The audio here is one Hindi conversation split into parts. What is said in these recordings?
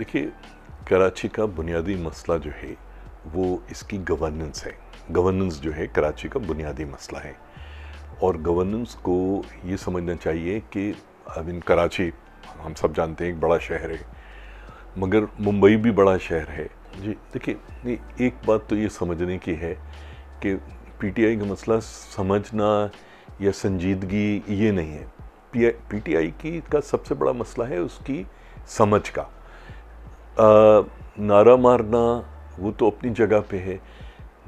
देखिए कराची का बुनियादी मसला जो है वो इसकी गवर्नेंस है गवर्नेंस जो है कराची का बुनियादी मसला है और गवर्नेंस को ये समझना चाहिए कि आई मीन कराची हम सब जानते हैं एक बड़ा शहर है मगर मुंबई भी बड़ा शहर है जी देखिए एक बात तो ये समझने की है कि पीटीआई का मसला समझना या संजीदगी ये नहीं है पीटीआई की का सबसे बड़ा मसला है उसकी समझ का नारा मारना वो तो अपनी जगह पे है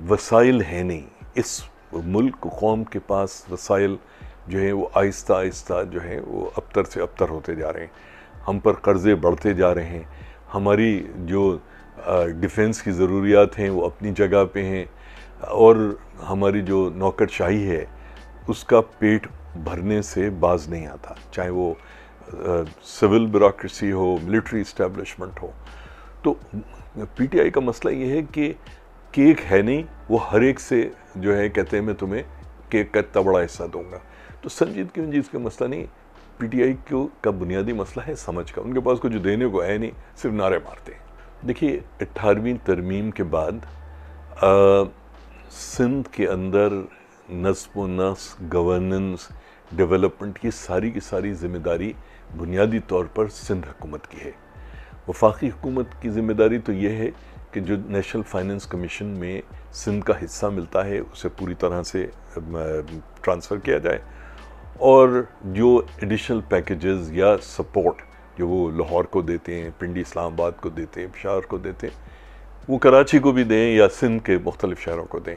वसाइल है नहीं इस मुल्क कौम के पास वसाइल जो है वो आहिस्ता आहिस्ता जो है वो अबतर से अबतर होते जा रहे हैं हम पर कर्ज़े बढ़ते जा रहे हैं हमारी जो डिफेंस की ज़रूरियात हैं वो अपनी जगह पे हैं और हमारी जो नौकरशाही है उसका पेट भरने से बाज नहीं आता चाहे वो सिविल ब्यूरोसी हो मिलिट्री इस्टेब्लिशमेंट हो तो पीटीआई का मसला ये है कि केक है नहीं वो हर एक से जो है कहते हैं मैं तुम्हें केक का इतना बड़ा हिस्सा दूंगा तो संजीत क्यों जी इसका मसला नहीं पीटीआई को का बुनियादी मसला है समझ का उनके पास कुछ देने को है नहीं सिर्फ नारे मारते हैं देखिए अट्ठारहवीं तरमीम के बाद सिंध के अंदर नस्म नस गवर्नेंस डेवलपमेंट की सारी की सारी जिम्मेदारी बुनियादी तौर पर सिंध हुकूमत की है वफाकी हुकूमत की ज़िम्मेदारी तो यह है कि जो नेशनल फाइनेंस कमीशन में सिंध का हिस्सा मिलता है उसे पूरी तरह से ट्रांसफ़र किया जाए और जो एडिशनल पैकेजेस या सपोर्ट जो वो लाहौर को देते हैं पिंडी इस्लामाबाद को देते हैं शहर को देते हैं वो कराची को भी दें या सिंध के मुख्तलिफ शहरों को दें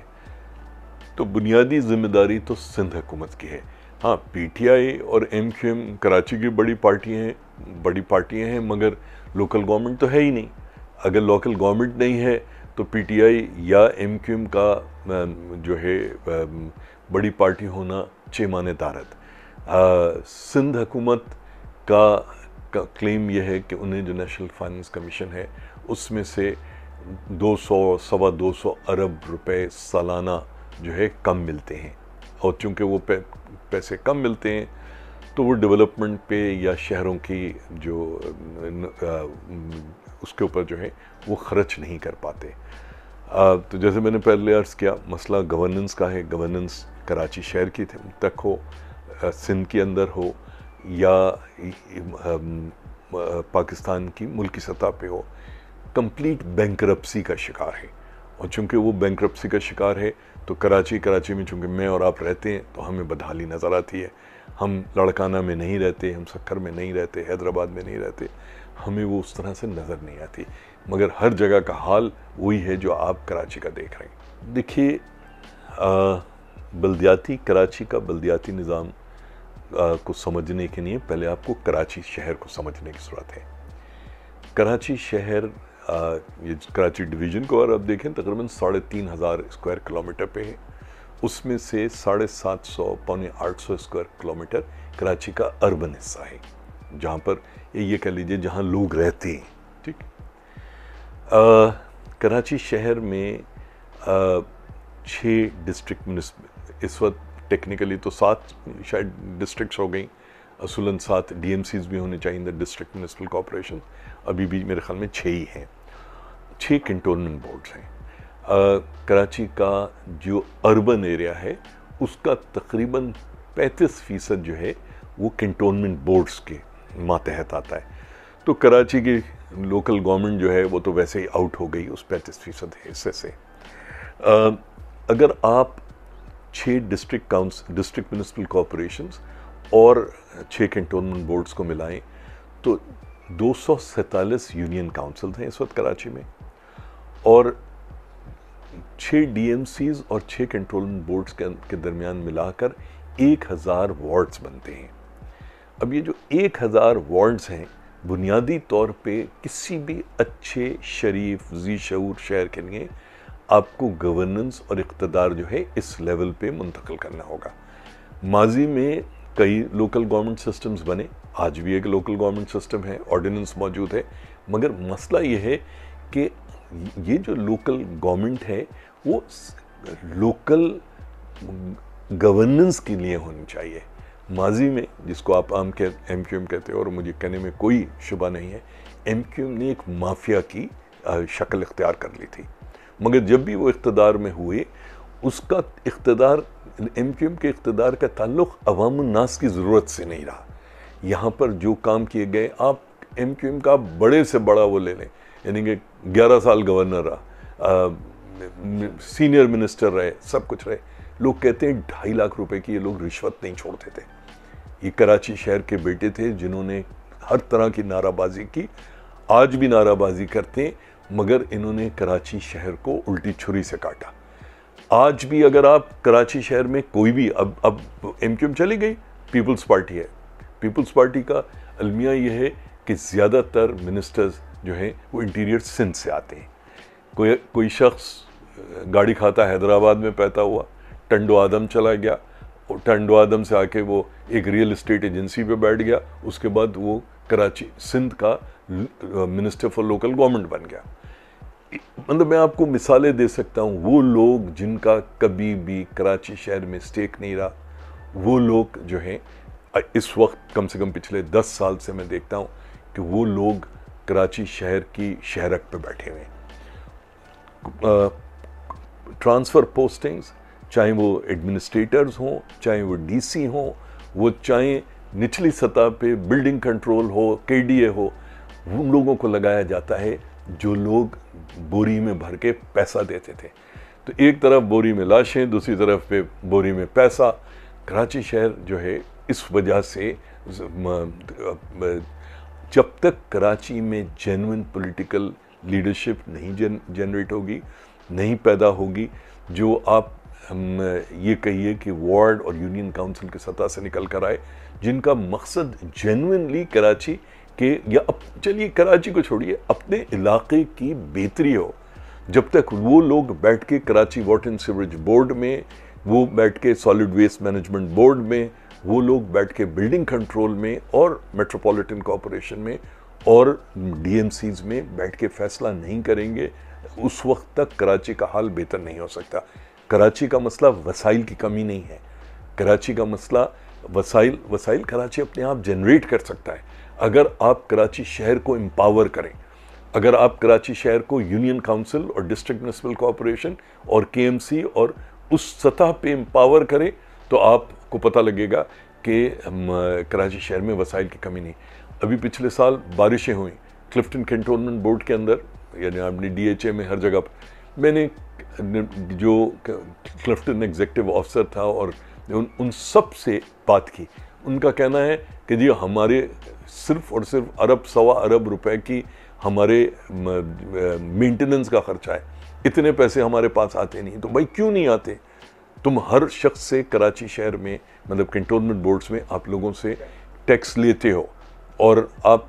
तो बुनियादी ज़िम्मेदारी तो सिंध हुकूमत की है हाँ पी टी आई और एम क्यू एम कराची की बड़ी पार्टी हैं बड़ी पार्टियां हैं मगर लोकल गवर्नमेंट तो है ही नहीं अगर लोकल गवर्नमेंट नहीं है तो पीटीआई या एमक्यूएम का जो है बड़ी पार्टी होना चेमान तारत सिंध हुकूमत का का क्लेम यह है कि उन्हें जो नेशनल फाइनेंस कमीशन है उसमें से 200 सवा 200 अरब रुपए सालाना जो है कम मिलते हैं और चूंकि वो पैसे कम मिलते हैं तो वो डेवलपमेंट पे या शहरों की जो उसके ऊपर जो है वो खर्च नहीं कर पाते तो जैसे मैंने पहले अर्ज़ किया मसला गवर्नेंस का है गवर्नेंस कराची शहर की तक हो सिंध के अंदर हो या पाकिस्तान की मुल्की सतह पे हो कंप्लीट बैंक्रप्सी का शिकार है और चूंकि वो बैंक्रप्सी का शिकार है तो कराची कराची में चूंकि मैं और आप रहते हैं तो हमें बदहाली नज़र आती है हम लड़काना में नहीं रहते हम सक्कर में नहीं रहते हैदराबाद में नहीं रहते हमें वो उस तरह से नज़र नहीं आती मगर हर जगह का हाल वही है जो आप कराची का देख रहे हैं देखिए बल्दियाती कराची का बल्दियाती निज़ाम को समझने के लिए पहले आपको कराची शहर को समझने की ज़रूरत है कराची शहर आ, ये कराची डिवीज़न को अगर आप देखें तकरीबन साढ़े तीन हज़ार स्क्वायर किलोमीटर पे है उसमें से साढ़े सात सौ पौने आठ सौ स्क्वायर किलोमीटर कराची का अर्बन हिस्सा है जहाँ पर ये कह लीजिए जहाँ लोग रहते हैं ठीक कराची शहर में छः डिस्ट्रिक्ट इस वक्त टेक्निकली तो सात शायद डिस्ट्रिक्ट्स हो गई असूलन सात डी भी होने चाहिए in the district municipal corporation अभी भी मेरे ख्याल में छः ही हैं छः कंटोनमेंट बोर्ड्स हैं कराची का जो अर्बन एरिया है उसका तकरीबन 35 फ़ीसद जो है वो कंटोनमेंट बोर्ड्स के मातहत आता है तो कराची की लोकल गवर्नमेंट जो है वो तो वैसे ही आउट हो गई उस पैंतीस फ़ीसद हिस्से से आ, अगर आप छः district council district municipal corporation और छः कंटोनमेंट बोर्ड्स को मिलाएं तो दो यूनियन काउंसिल हैं इस वक्त कराची में और छः डीएमसीज और छः कंट्रोलमेंट बोर्ड्स के, के दरमियान मिलाकर एक हज़ार वार्ड्स बनते हैं अब ये जो एक हज़ार वार्ड्स हैं बुनियादी तौर पे किसी भी अच्छे शरीफ जी शूर शहर के लिए आपको गवर्नेंस और इकतदार जो है इस लेवल पे मुंतकिल करना होगा माजी में कई लोकल गवर्नमेंट सिस्टम्स बने आज भी एक लोकल गवर्नमेंट सिस्टम है ऑर्डिनेंस मौजूद है मगर मसला ये है कि ये जो लोकल गवर्नमेंट है वो लोकल गवर्नेंस के लिए होनी चाहिए माजी में जिसको आप आम के एम क्यू एम कहते हो और मुझे कहने में कोई शुबा नहीं है एम क्यू एम ने एक माफिया की शक्ल इख्तियार कर ली थी मगर जब भी वो इकतदार में हुए उसका इकतदार एम क्यू एम के इकतदार का ताल्लुक अवाम नास की ज़रूरत से नहीं रहा यहाँ पर जो काम किए गए आप एम क्यू एम का बड़े से बड़ा वो ले लें यानी कि ग्यारह साल गवर्नर रहा सीनियर मिनिस्टर रहे सब कुछ रहे लोग कहते हैं ढाई लाख रुपए की ये लोग रिश्वत नहीं छोड़ते थे ये कराची शहर के बेटे थे जिन्होंने हर तरह की नाराबाजी की आज भी नाराबाजी करते हैं मगर इन्होंने कराची शहर को उल्टी छुरी से काटा आज भी अगर आप कराची शहर में कोई भी अब अब एम क्यू एम चली गई पीपल्स पार्टी है पीपल्स पार्टी का अलमिया यह है कि ज़्यादातर मिनिस्टर्स जो है वो इंटीरियर सिंध से आते हैं कोई कोई शख्स गाड़ी खाता हैदराबाद में पैदा हुआ टंडो आदम चला गया और टंडो आदम से आके वो एक रियल इस्टेट एजेंसी पे बैठ गया उसके बाद वो कराची सिंध का मिनिस्टर फॉर लोकल गवर्नमेंट बन गया मतलब मैं आपको मिसालें दे सकता हूँ वो लोग जिनका कभी भी कराची शहर में स्टेक नहीं रहा वो लोग जो हैं इस वक्त कम से कम पिछले दस साल से मैं देखता हूँ कि वो लोग कराची शहर की शहरक पे बैठे हुए ट्रांसफ़र पोस्टिंग्स चाहे वो एडमिनिस्ट्रेटर्स हों चाहे वो डीसी हों वो चाहे निचली सतह पे बिल्डिंग कंट्रोल हो केडीए हो उन लोगों को लगाया जाता है जो लोग बोरी में भर के पैसा देते थे तो एक तरफ बोरी में लाशें दूसरी तरफ पे बोरी में पैसा कराची शहर जो है इस वजह से जब तक कराची में जेनुन पॉलिटिकल लीडरशिप नहीं जन जनरेट होगी नहीं पैदा होगी जो आप हम ये कहिए कि वार्ड और यूनियन काउंसिल की सतह से निकल कर आए जिनका मकसद जेनुनली कराची के या अब चलिए कराची को छोड़िए अपने इलाके की बेहतरी हो जब तक वो लोग बैठ के Karachi water and sewerage board में वो बैठ के सॉलिड वेस्ट मैनेजमेंट बोर्ड में वो लोग बैठ के बिल्डिंग कंट्रोल में और मेट्रोपॉलिटन कॉरपोरेशन में और डी में बैठ के फैसला नहीं करेंगे उस वक्त तक कराची का हाल बेहतर नहीं हो सकता कराची का मसला वसाइल की कमी नहीं है कराची का मसला वसाइल वसाइल कराची अपने आप जनरेट कर सकता है अगर आप कराची शहर को एम्पावर करें अगर आप कराची शहर को यूनियन काउंसिल और डिस्ट्रिक्ट म्यूनसिपल कॉरपोरेशन और केएमसी और उस सतह पे एम्पावर करें तो आप को पता लगेगा कि कराची शहर में वसाइल की कमी नहीं अभी पिछले साल बारिशें हुई क्लिफ्टन कंटोनमेंट बोर्ड के अंदर यानी आपने डीएचए में हर जगह पर मैंने जो क्लिफ्टन एग्जेक्टिव ऑफिसर था और उन उन सब से बात की उनका कहना है कि जी हमारे सिर्फ और सिर्फ अरब सवा अरब रुपए की हमारे मेंटेनेंस का ख़र्चा है इतने पैसे हमारे पास आते नहीं तो भाई क्यों नहीं आते तुम हर शख्स से कराची शहर में मतलब कंटोनमेंट बोर्ड्स में आप लोगों से टैक्स लेते हो और आप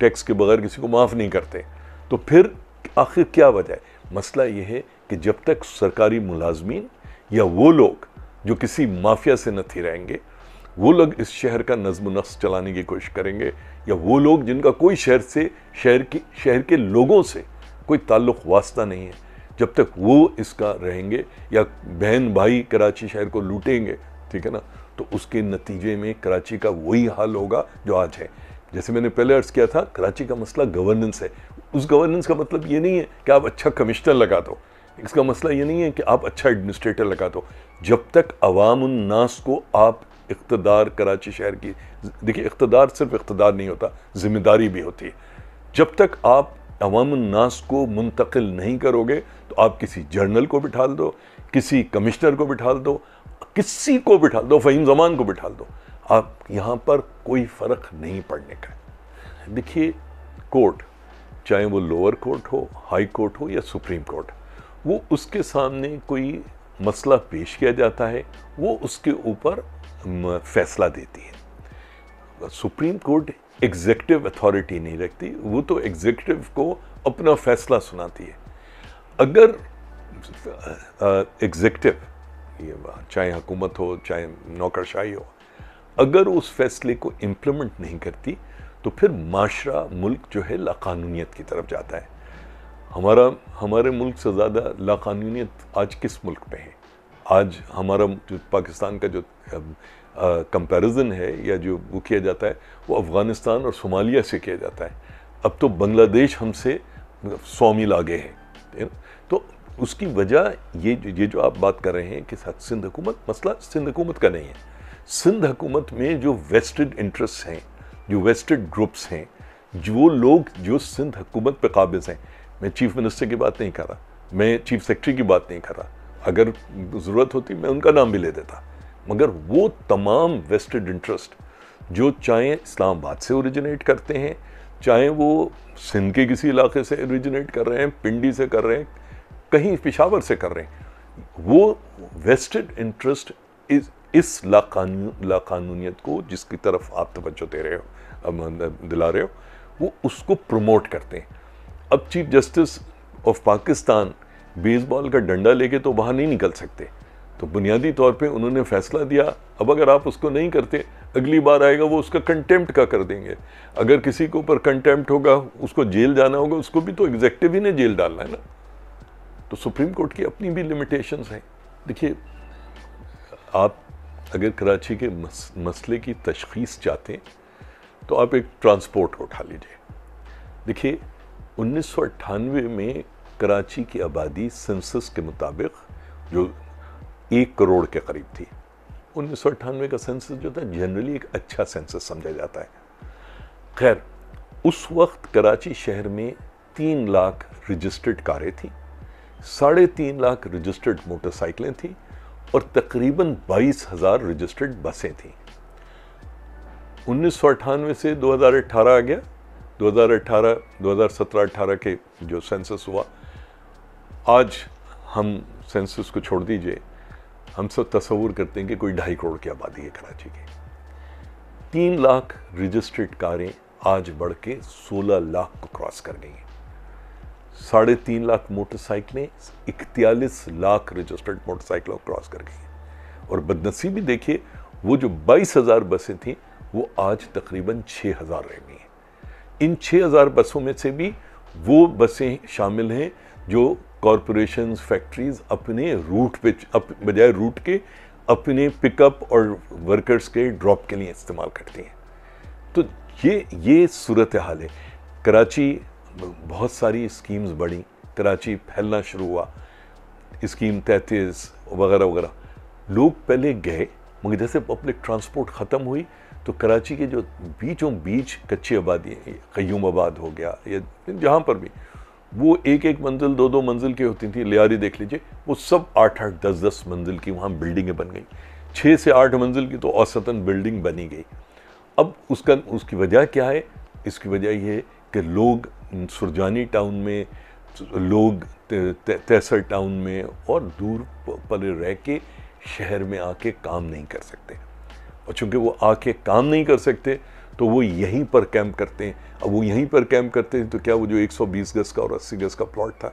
टैक्स के बगैर किसी को माफ़ नहीं करते तो फिर आखिर क्या वजह है मसला ये है कि जब तक सरकारी मुलाजमीन या वो लोग जो किसी माफिया से न थी रहेंगे वो लोग इस शहर का नज्म नक्स चलाने की कोशिश करेंगे या वो लोग जिनका कोई शहर से शहर की शहर के लोगों से कोई ताल्लुक़ वास्ता नहीं है जब तक वो इसका रहेंगे या बहन भाई कराची शहर को लूटेंगे ठीक है ना तो उसके नतीजे में कराची का वही हाल होगा जो आज है जैसे मैंने पहले अर्ज किया था कराची का मसला गवर्नेंस है उस गवर्नेंस का मतलब ये नहीं है कि आप अच्छा कमिश्नर लगा दो इसका मसला ये नहीं है कि आप अच्छा एडमिनिस्ट्रेटर लगा दो जब तक अवाम उन्नास को आप इकतदार कराची शहर की देखिए इकतदार सिर्फ इकतदार नहीं होता जिम्मेदारी भी होती है जब तक आप अवाम उन्नास को मुंतकिल नहीं करोगे तो आप किसी जर्नल को बिठा दो किसी कमिश्नर को बिठा दो किसी को बिठा दो फ़हीम जमान को बिठा दो आप यहाँ पर कोई फ़र्क नहीं पड़ने का देखिए कोर्ट चाहे वो लोअर कोर्ट हो हाई कोर्ट हो या सुप्रीम कोर्ट वो उसके सामने कोई मसला पेश किया जाता है वो उसके ऊपर फैसला देती है सुप्रीम कोर्ट एग्जेक्टिव अथॉरिटी नहीं रखती वो तो एग्जेक्टिव को अपना फैसला सुनाती है अगर एग्जिव चाहे हुकूमत हो चाहे नौकरशाही हो अगर उस फैसले को इम्प्लीमेंट नहीं करती तो फिर माशरा मुल्क जो है लाकानूनीत की तरफ जाता है हमारा हमारे मुल्क से ज़्यादा लाकानूनीत आज किस मुल्क में है आज हमारा जो पाकिस्तान का जो कंपैरिजन है या जो वो किया जाता है वो अफ़गानिस्तान और सोमालिया से किया जाता है अब तो बांग्लादेश हमसे सौ मील आगे है तो उसकी वजह ये ये जो आप बात कर रहे हैं कि सिंध हुकूमत मसला सिंध हुकूमत का नहीं है सिंध हुकूमत में जो वेस्टेड इंटरेस्ट हैं जो वेस्टेड ग्रुप्स हैं जो लोग जो सिंध हुकूमत पर काबिज हैं मैं चीफ मिनिस्टर की बात नहीं कर रहा मैं चीफ सेक्रेटरी की बात नहीं कर रहा अगर ज़रूरत होती मैं उनका नाम भी ले देता मगर वो तमाम वेस्टेड इंटरेस्ट जो चाहे इस्लामाबाद से ओरिजिनेट करते हैं चाहे वो सिंध के किसी इलाके से ओरिजिनेट कर रहे हैं पिंडी से कर रहे हैं कहीं पिशावर से कर रहे हैं वो वेस्टेड इंटरेस्ट इस इस लाकानूनीत को जिसकी तरफ आप तवज्जो दे रहे हो दिला रहे हो वो उसको प्रमोट करते हैं अब chief justice of Pakistan baseball का डंडा लेके तो बाहर नहीं निकल सकते तो बुनियादी तौर पे उन्होंने फैसला दिया अब अगर आप उसको नहीं करते अगली बार आएगा वो उसका कंटेम्प्ट का कर देंगे अगर किसी के ऊपर कंटेम्प्ट होगा उसको जेल जाना होगा उसको भी तो एग्जेक्टिव ही ने जेल डालना है ना तो सुप्रीम कोर्ट की अपनी भी लिमिटेशंस हैं देखिए आप अगर कराची के मस, मसले की तशखीस चाहते हैं तो आप एक ट्रांसपोर्ट उठा लीजिए देखिए उन्नीस में कराची की आबादी सेंसस के मुताबिक जो एक करोड़ के करीब थी उन्नीस का सेंसस जो था जनरली एक अच्छा सेंसस समझा जाता है खैर उस वक्त कराची शहर में तीन लाख रजिस्टर्ड कारें थीं साढ़े तीन लाख रजिस्टर्ड मोटरसाइकिलें थीं और तकरीबन बाईस हज़ार रजिस्टर्ड बसें थीं उन्नीस से 2018 आ गया 2018 2017-18 के जो सेंसस हुआ आज हम सेंसस को छोड़ दीजिए हम सब तस्वूर करते हैं कि कोई ढाई करोड़ की आबादी है कराची की तीन लाख रजिस्टर्ड कारें आज बढ़ के सोलह लाख को क्रॉस कर गई हैं साढ़े तीन लाख मोटरसाइकिलें इकतालीस लाख रजिस्टर्ड मोटरसाइकिलों क्रॉस कर गई और बदनसीबी देखिए वो जो बाईस हज़ार बसें थीं वो आज तकरीबन छः हज़ार रह गई हैं इन छः हज़ार बसों में से भी वो बसें शामिल हैं जो कॉरपोरेशन फैक्ट्रीज़ अपने रूट पे अप, बजाय रूट के अपने पिकअप और वर्कर्स के ड्रॉप के लिए इस्तेमाल करती हैं तो ये ये सूरत हाल है कराची बहुत सारी स्कीम्स बढ़ी कराची फैलना शुरू हुआ स्कीम तैतीस वगैरह वगैरह लोग पहले गए मगर जैसे पब्लिक ट्रांसपोर्ट ख़त्म हुई तो कराची के जो बीचों बीच कच्ची आबादी है क्यूम आबाद हो गया या जहाँ पर भी वो एक एक मंजिल दो दो मंजिल की होती थी लियारी देख लीजिए वो सब आठ आठ दस दस मंजिल की वहाँ बिल्डिंगें बन गई छः से आठ मंजिल की तो औसतन बिल्डिंग बनी गई अब उसका उसकी वजह क्या है इसकी वजह यह है कि लोग सुरजानी टाउन में लोग तैसर टाउन में और दूर पले रह के शहर में आके काम नहीं कर सकते और चूँकि वो आके काम नहीं कर सकते तो वो यहीं पर कैंप करते हैं अब वो यहीं पर कैंप करते हैं तो क्या वो जो 120 गज का और 80 गज का प्लॉट था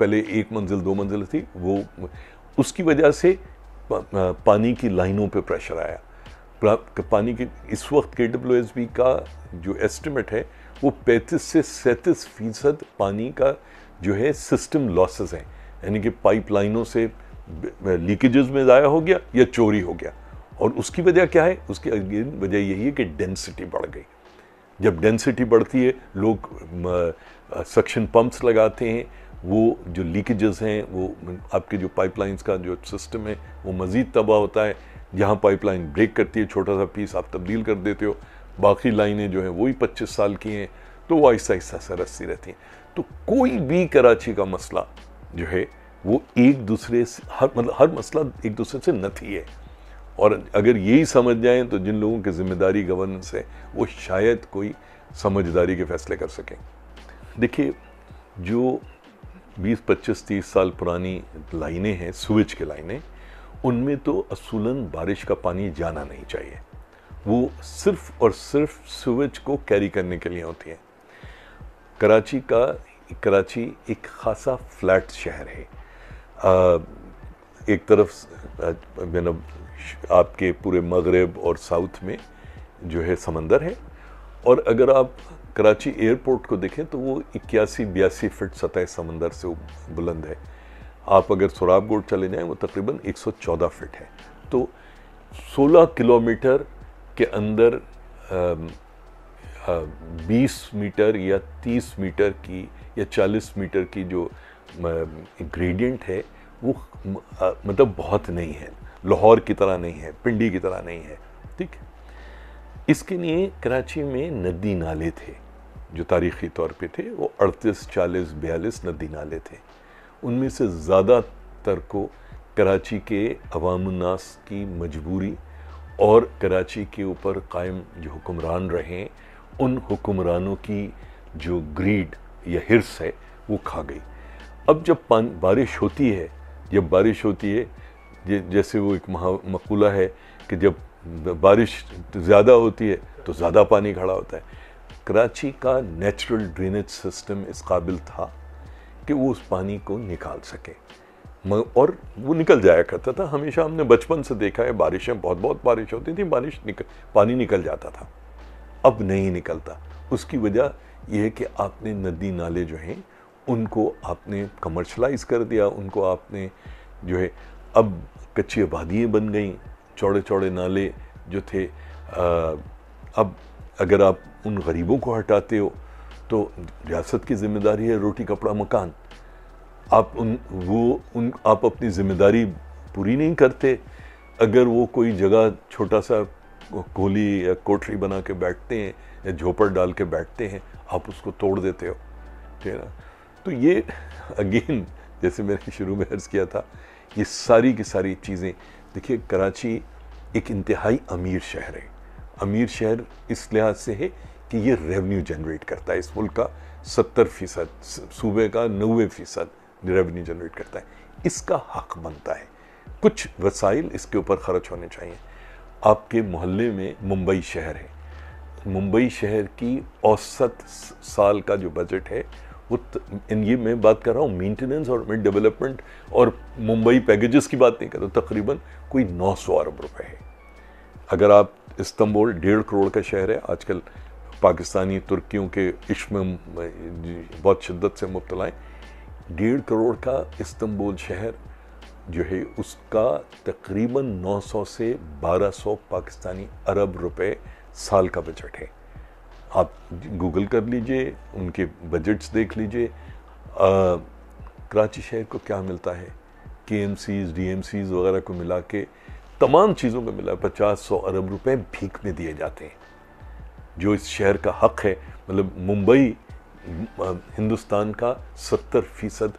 पहले एक मंजिल दो मंजिल थी वो उसकी वजह से पानी की लाइनों पे प्रेशर आया पानी के इस वक्त के डब्ल्यू का जो एस्टिमेट है वो 35 से सैंतीस फीसद पानी का जो है सिस्टम लॉसेस हैं यानी कि पाइपलाइनों से लीकेजेस में ज़ाया हो गया या चोरी हो गया और उसकी वजह क्या है उसकी अगेन वजह यही है कि डेंसिटी बढ़ गई जब डेंसिटी बढ़ती है लोग सक्शन पंप्स लगाते हैं वो जो लीकेजेस हैं वो आपके जो पाइपलाइंस का जो सिस्टम है वो मज़ीद तबाह होता है जहाँ पाइपलाइन ब्रेक करती है छोटा सा पीस आप तब्दील कर देते हो बाकी लाइनें जो हैं वही पच्चीस साल की हैं तो वो ऐसा ऐसा सरसती रहती हैं तो कोई भी कराची का मसला जो है वो एक दूसरे से हर मतलब हर मसला एक दूसरे से नथी है और अगर यही समझ जाएं तो जिन लोगों की जिम्मेदारी गवर्नेंस है वो शायद कोई समझदारी के फैसले कर सकें देखिए जो 20 25 30 साल पुरानी लाइनें हैं स्विच की लाइनें उनमें तो असूलन बारिश का पानी जाना नहीं चाहिए वो सिर्फ और सिर्फ सूरज को कैरी करने के लिए होती हैं कराची का कराची एक खासा फ्लैट शहर है आ, एक तरफ नो मतलब आपके पूरे मगरब और साउथ में जो है समंदर है और अगर आप कराची एयरपोर्ट को देखें तो वो इक्यासी बयासी फिट सतह समंदर से बुलंद है आप अगर सुराबगोड चले जाएं वो तकरीबन 114 फिट है तो 16 किलोमीटर के अंदर बीस मीटर या तीस मीटर की या चालीस मीटर की जो ग्रेडियंट है वो मतलब बहुत नहीं है लाहौर की तरह नहीं है पिंडी की तरह नहीं है ठीक इसके लिए कराची में नदी नाले थे जो तारीखी तौर पे थे वो 38, 40, 42 नदी नाले थे उनमें से ज़्यादातर को कराची के अवामनास की मजबूरी और कराची के ऊपर कायम जो हुक्मरान रहे उन हुक्मरानों की जो ग्रीड या हिरस है वो खा गई अब जब पान बारिश होती है जब बारिश होती है जैसे वो एक महा मकूला है कि जब बारिश ज़्यादा होती है तो ज़्यादा पानी खड़ा होता है कराची का नेचुरल ड्रेनेज सिस्टम इस काबिल था कि वो उस पानी को निकाल सके और वो निकल जाया करता था हमेशा हमने बचपन से देखा है बारिशें बहुत बहुत बारिश होती थी बारिश निकल पानी निकल जाता था अब नहीं निकलता उसकी वजह यह है कि आपने नदी नाले जो हैं उनको आपने कमर्शलाइज कर दिया उनको आपने जो है अब कच्ची आबादियाँ बन गई चौड़े चौड़े नाले जो थे आ, अब अगर आप उन गरीबों को हटाते हो तो रियासत की जिम्मेदारी है रोटी कपड़ा मकान आप उन वो उन आप अपनी जिम्मेदारी पूरी नहीं करते अगर वो कोई जगह छोटा सा कोली या कोठरी बना के बैठते हैं या झोपड़ डाल के बैठते हैं आप उसको तोड़ देते हो ठीक है ना तो ये अगेन जैसे मैंने शुरू में अर्ज़ किया था ये सारी की सारी चीज़ें देखिए कराची एक इंतहाई अमीर शहर है अमीर शहर इस लिहाज से है कि ये रेवेन्यू जनरेट करता है इस मुल्क का सत्तर फ़ीसद सूबे का नबे फ़ीसद रेवेन्यू जनरेट करता है इसका हक बनता है कुछ वसाइल इसके ऊपर खर्च होने चाहिए आपके मोहल्ले में मुंबई शहर है मुंबई शहर की औसत साल का जो बजट है वो इन ये मैं बात कर रहा हूँ मेंटेनेंस और मिड डेवलपमेंट और मुंबई पैकेजेस की बात नहीं कर रहा तकरीबन कोई 900 अरब रुपए है अगर आप इस्तंबुल डेढ़ करोड़ का शहर है आजकल पाकिस्तानी तुर्कियों के इश्म बहुत शिद्दत से मुबतलाएँ डेढ़ करोड़ का इस्तंबुल शहर जो है उसका तकरीबन 900 से 1200 पाकिस्तानी अरब रुपए साल का बजट है आप गूगल कर लीजिए उनके बजट्स देख लीजिए कराची शहर को क्या मिलता है के M Cs D M Cs वगैरह को मिला के तमाम चीज़ों को मिला पचास सौ अरब रुपए भीख में दिए जाते हैं जो इस शहर का हक है मतलब मुंबई हिंदुस्तान का सत्तर फीसद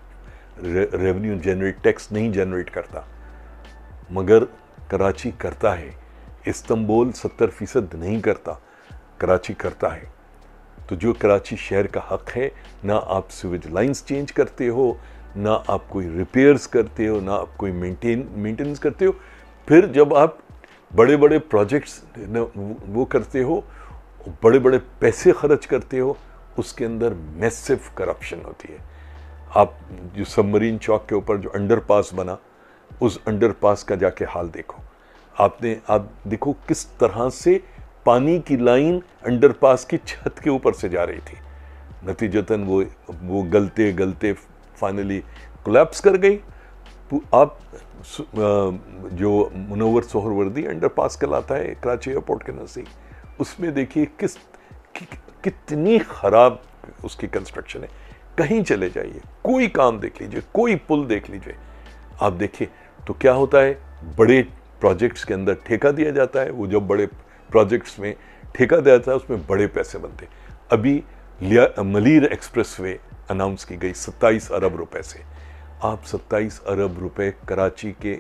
रे, रेवेन्यू जनरेट टैक्स नहीं जनरेट करता मगर कराची करता है इस्तंबोल सत्तर फीसद नहीं करता कराची करता है तो जो कराची शहर का हक है ना आप सीवेज लाइंस चेंज करते हो ना आप कोई रिपेयर्स करते हो ना आप कोई मेंटेन मेंटेनेंस करते हो फिर जब आप बड़े बड़े प्रोजेक्ट्स वो करते हो बड़े बड़े पैसे खर्च करते हो उसके अंदर मैसिव करप्शन होती है आप जो सबमरीन चौक के ऊपर जो अंडरपास बना उस अंडरपास का जाके हाल देखो आपने आप देखो किस तरह से पानी की लाइन अंडरपास की छत के ऊपर से जा रही थी नतीजतन वो वो गलते गलते फाइनली कोलेप्स कर गई आप जो मुनवर सोहरवर्दी अंडरपास कहलाता है कराची एयरपोर्ट के नज़दीक उसमें देखिए किस कितनी ख़राब उसकी कंस्ट्रक्शन है कहीं चले जाइए कोई काम देख लीजिए कोई पुल देख लीजिए आप देखिए तो क्या होता है बड़े प्रोजेक्ट्स के अंदर ठेका दिया जाता है वो जब बड़े प्रोजेक्ट्स में ठेका दिया जाता है उसमें बड़े पैसे बनते अभी मलीर वे अनाउंस की गई सत्ताईस अरब रुपए से आप सत्ताईस अरब रुपए कराची के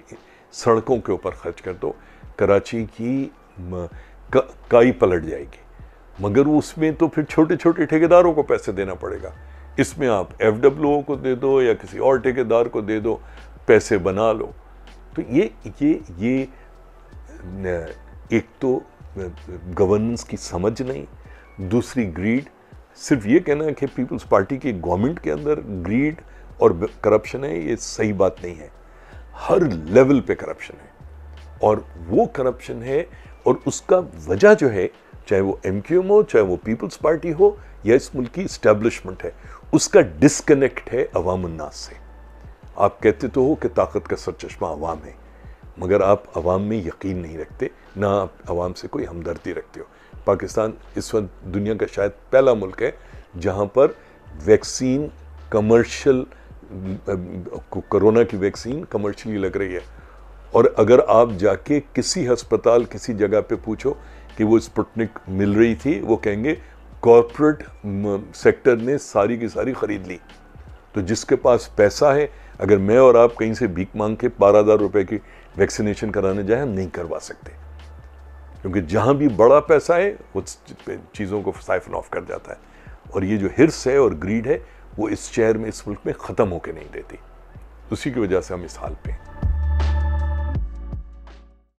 सड़कों के ऊपर खर्च कर दो कराची की काई पलट जाएगी मगर उसमें तो फिर छोटे छोटे ठेकेदारों को पैसे देना पड़ेगा इसमें आप एफ डब्ल्यू को दे दो या किसी और ठेकेदार को दे दो पैसे बना लो तो ये ये ये एक तो गवर्नेंस की समझ नहीं दूसरी ग्रीड सिर्फ ये कहना है कि पीपल्स पार्टी के गवर्नमेंट के अंदर ग्रीड और करप्शन है ये सही बात नहीं है हर लेवल पे करप्शन है और वो करप्शन है और उसका वजह जो है चाहे वो एम हो चाहे वो पीपल्स पार्टी हो या इस मुल्क की इस्टेब्लिशमेंट है उसका डिसकनेक्ट है अवाम से आप कहते तो हो कि ताकत का सर चश्मा है मगर आप अवाम में यकीन नहीं रखते ना आप अवाम से कोई हमदर्दी रखते हो पाकिस्तान इस वक्त दुनिया का शायद पहला मुल्क है जहाँ पर वैक्सीन कमर्शल कोरोना की वैक्सीन कमर्शली लग रही है और अगर आप जाके किसी अस्पताल किसी जगह पे पूछो कि वो स्पुटनिक मिल रही थी वो कहेंगे कॉरपोरेट सेक्टर ने सारी की सारी खरीद ली तो जिसके पास पैसा है अगर मैं और आप कहीं से भीख मांग के बारह हज़ार रुपये की वैक्सीनेशन कराने जाए हम नहीं करवा सकते क्योंकि जहाँ भी बड़ा पैसा है वो चीज़ों को साइफन ऑफ कर जाता है और ये जो हिरस है और ग्रीड है वो इस शहर में इस मुल्क में ख़त्म होकर नहीं देती उसी की वजह से हम इस हाल पे हैं